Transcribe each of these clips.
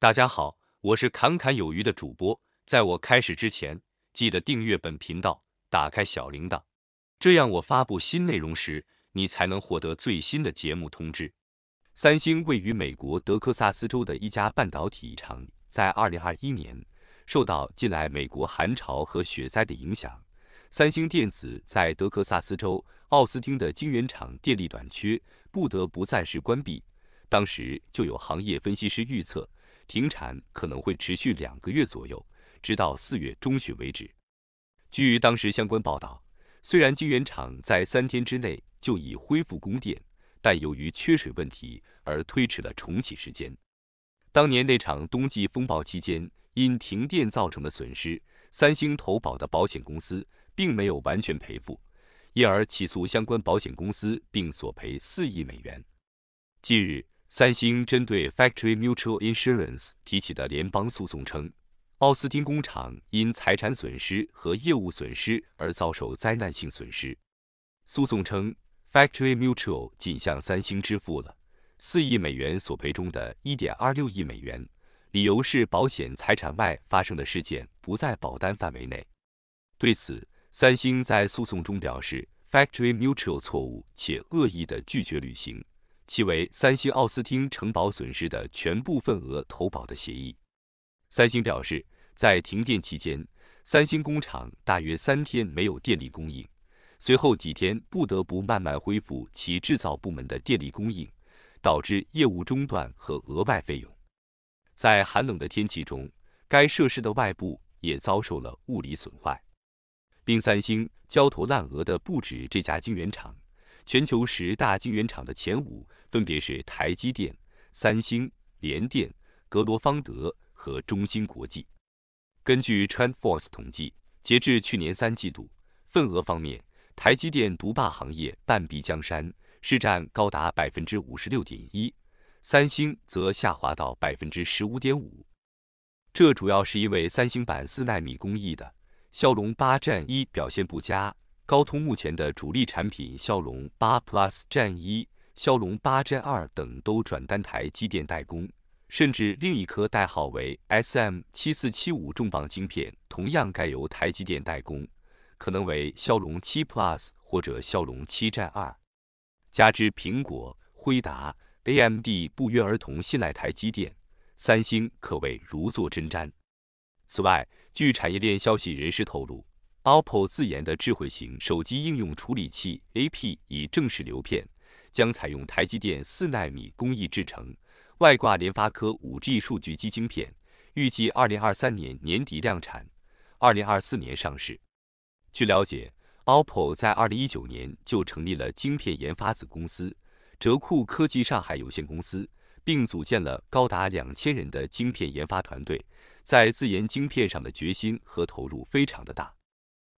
大家好，我是侃侃有余的主播。在我开始之前，记得订阅本频道，打开小铃铛，这样我发布新内容时，你才能获得最新的节目通知。三星位于美国德克萨斯州的一家半导体厂，在2021年，受到近来美国寒潮和雪灾的影响，三星电子在德克萨斯州奥斯汀的晶圆厂电力短缺，不得不暂时关闭。当时就有行业分析师预测。停产可能会持续两个月左右，直到四月中旬为止。据当时相关报道，虽然晶圆厂在三天之内就已恢复供电，但由于缺水问题而推迟了重启时间。当年那场冬季风暴期间因停电造成的损失，三星投保的保险公司并没有完全赔付，因而起诉相关保险公司并索赔四亿美元。近日。三星针对 Factory Mutual Insurance 提起的联邦诉讼称，奥斯汀工厂因财产损失和业务损失而遭受灾难性损失。诉讼称，Factory Mutual 仅向三星支付了四亿美元索赔中的1.26亿美元，理由是保险财产外发生的事件不在保单范围内。对此，三星在诉讼中表示，Factory Mutual 错误且恶意地拒绝履行。其为三星奥斯汀承保损失的全部份额投保的协议。三星表示，在停电期间，三星工厂大约三天没有电力供应，随后几天不得不慢慢恢复其制造部门的电力供应，导致业务中断和额外费用。在寒冷的天气中，该设施的外部也遭受了物理损坏。令三星焦头烂额的不止这家晶圆厂。全球十大晶圆厂的前五分别是台积电、三星、联电、格罗方德和中芯国际。根据 TrendForce 统计，截至去年三季度，份额方面，台积电独霸行业半壁江山，市占高达百分之五十六点一；三星则下滑到百分之十五点五。这主要是因为三星版四纳米工艺的骁龙八战一表现不佳。高通目前的主力产品骁龙八 Plus、战一、骁龙八战二等都转单台积电代工，甚至另一颗代号为 SM 七四七五重磅晶片同样该由台积电代工，可能为骁龙七 Plus 或者骁龙七战二。加之苹果、辉达、AMD 不约而同信赖台积电，三星可谓如坐针毡。此外，据产业链消息人士透露。OPPO 自研的智慧型手机应用处理器 AP 已正式流片，将采用台积电四纳米工艺制成，外挂联发科 5G 数据机晶片，预计二零二三年年底量产，二零二四年上市。据了解，OPPO 在二零一九年就成立了晶片研发子公司哲库科技上海有限公司，并组建了高达两千人的晶片研发团队，在自研晶片上的决心和投入非常的大。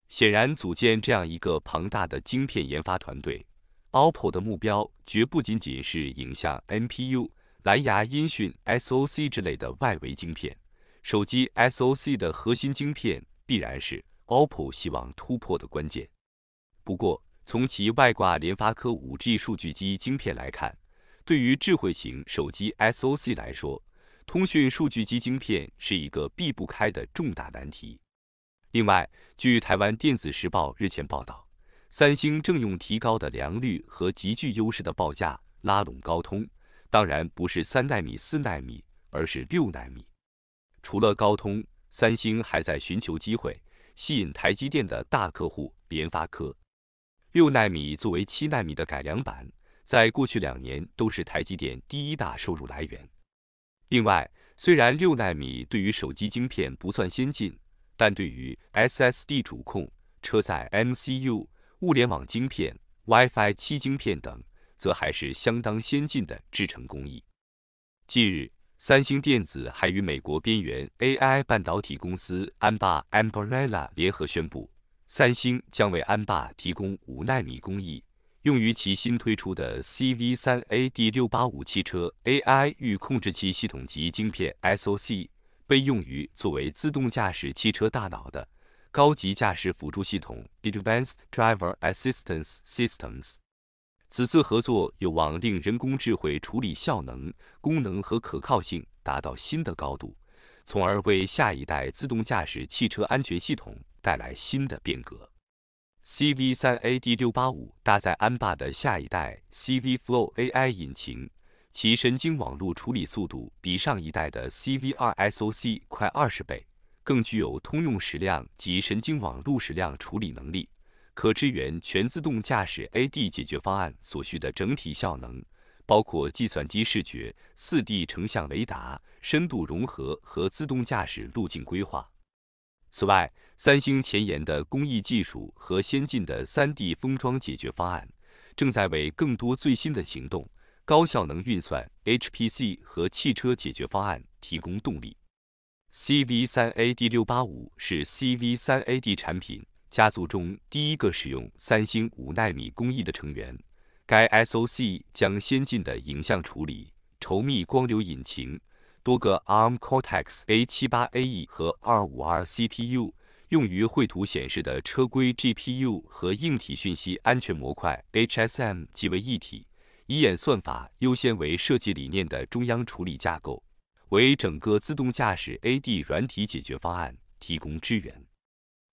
显然，组建这样一个庞大的晶片研发团队，OPPO 的目标绝不仅仅是影像、NPU、蓝牙音讯、SOC 之类的外围晶片。手机 SOC 的核心晶片，必然是 OPPO 希望突破的关键。不过，从其外挂联发科 5G 数据机晶片来看，对于智慧型手机 SOC 来说，通讯数据机晶片是一个避不开的重大难题。另外，据台湾电子时报日前报道，三星正用提高的良率和极具优势的报价拉拢高通，当然不是三纳米、四纳米，而是六纳米。除了高通，三星还在寻求机会吸引台积电的大客户联发科。六纳米作为七纳米的改良版，在过去两年都是台积电第一大收入来源。另外，虽然六纳米对于手机晶片不算先进，但对于 SSD 主控、车载 MCU、物联网晶片、WiFi 七晶片等，则还是相当先进的制程工艺。近日，三星电子还与美国边缘 AI 半导体公司安霸 a m b r e l l a 联合宣布，三星将为安霸提供五纳米工艺，用于其新推出的 CV3AD685 汽车 AI 预控制器系统级晶片 SOC。被用于作为自动驾驶汽车大脑的高级驾驶辅助系统 （Advanced Driver Assistance Systems）。此次合作有望令人工智能处理效能、功能和可靠性达到新的高度，从而为下一代自动驾驶汽车安全系统带来新的变革。CV3AD685 搭载安霸的下一代 CVFlow AI 引擎。其神经网络处理速度比上一代的 C V 2 S O C 快二十倍，更具有通用矢量及神经网络矢量处理能力，可支援全自动驾驶 A D 解决方案所需的整体效能，包括计算机视觉、四 D 成像雷达、深度融合和自动驾驶路径规划。此外，三星前沿的工艺技术和先进的三 D 封装解决方案，正在为更多最新的行动。高效能运算 （HPC） 和汽车解决方案提供动力。CV3AD685 是 CV3AD 产品家族中第一个使用三星五纳米工艺的成员。该 SOC 将先进的影像处理、稠密光流引擎、多个 ARM Cortex A78AE 和 R52 CPU 用于绘图显示的车规 GPU 和硬体讯息安全模块 （HSM） 集为一体。以演算法优先为设计理念的中央处理架构，为整个自动驾驶 AD 软体解决方案提供支援。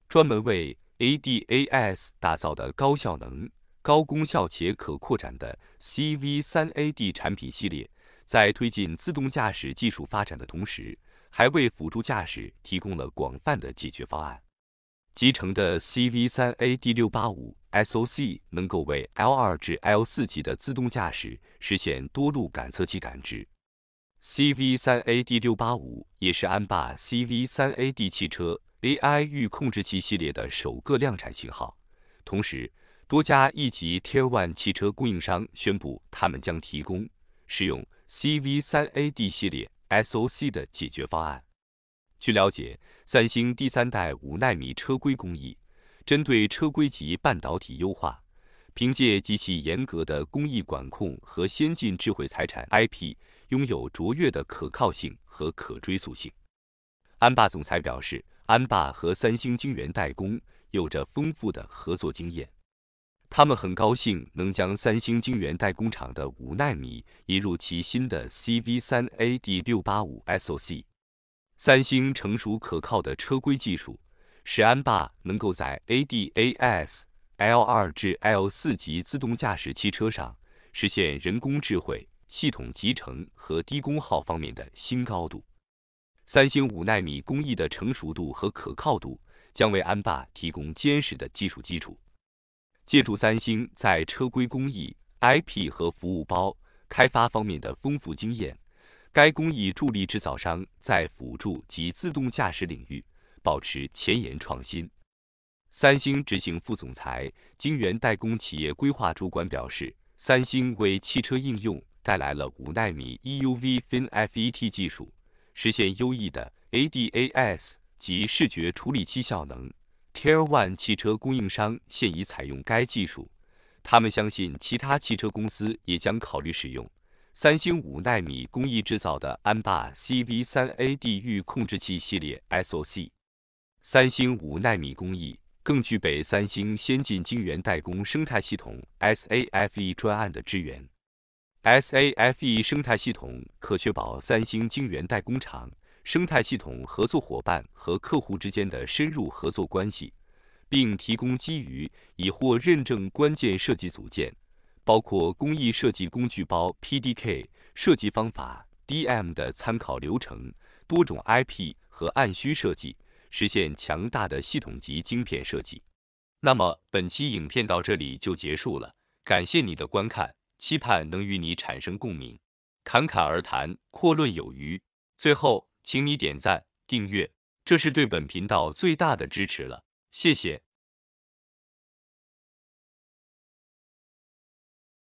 专门为 ADAS 打造的高效能、高功效且可扩展的 CV3AD 产品系列，在推进自动驾驶技术发展的同时，还为辅助驾驶提供了广泛的解决方案。集成的 CV3AD685。SOC 能够为 L2 至 L4 级的自动驾驶实现多路感测器感知。CV3AD685 也是安霸 CV3AD 汽车 AI 预控制器系列的首个量产型号。同时，多家一级 t i e r One 汽车供应商宣布，他们将提供使用 CV3AD 系列 SOC 的解决方案。据了解，三星第三代五纳米车规工艺。针对车规级半导体优化，凭借极其严格的工艺管控和先进智慧财产 IP，拥有卓越的可靠性和可追溯性。安霸总裁表示，安霸和三星晶圆代工有着丰富的合作经验，他们很高兴能将三星晶圆代工厂的五纳米引入其新的 CV3AD685SOC。三星成熟可靠的车规技术。使安霸能够在 ADAS L2 至 L4 级自动驾驶汽车上实现人工智慧系统集成和低功耗方面的新高度。三星五纳米工艺的成熟度和可靠度将为安霸提供坚实的技术基础。借助三星在车规工艺、IP 和服务包开发方面的丰富经验，该工艺助力制造商在辅助及自动驾驶领域。保持前沿创新，三星执行副总裁、晶圆代工企业规划主管表示：“三星为汽车应用带来了五纳米 EUV FinFET 技术，实现优异的 ADAS 及视觉处理器效能。Tier One 汽车供应商现已采用该技术，他们相信其他汽车公司也将考虑使用三星五纳米工艺制造的安霸 CV3AD 预控制器系列 SOC。”三星五纳米工艺更具备三星先进晶圆代工生态系统 （SAFE） 专案的支援。SAFE 生态系统可确保三星晶圆代工厂生态系统合作伙伴和客户之间的深入合作关系，并提供基于已获认证关键设计组件，包括工艺设计工具包 （PDK）、设计方法 （DM） 的参考流程、多种 IP 和按需设计。实现强大的系统级晶片设计。那么本期影片到这里就结束了，感谢你的观看，期盼能与你产生共鸣。侃侃而谈，阔论有余。最后，请你点赞、订阅，这是对本频道最大的支持了，谢谢。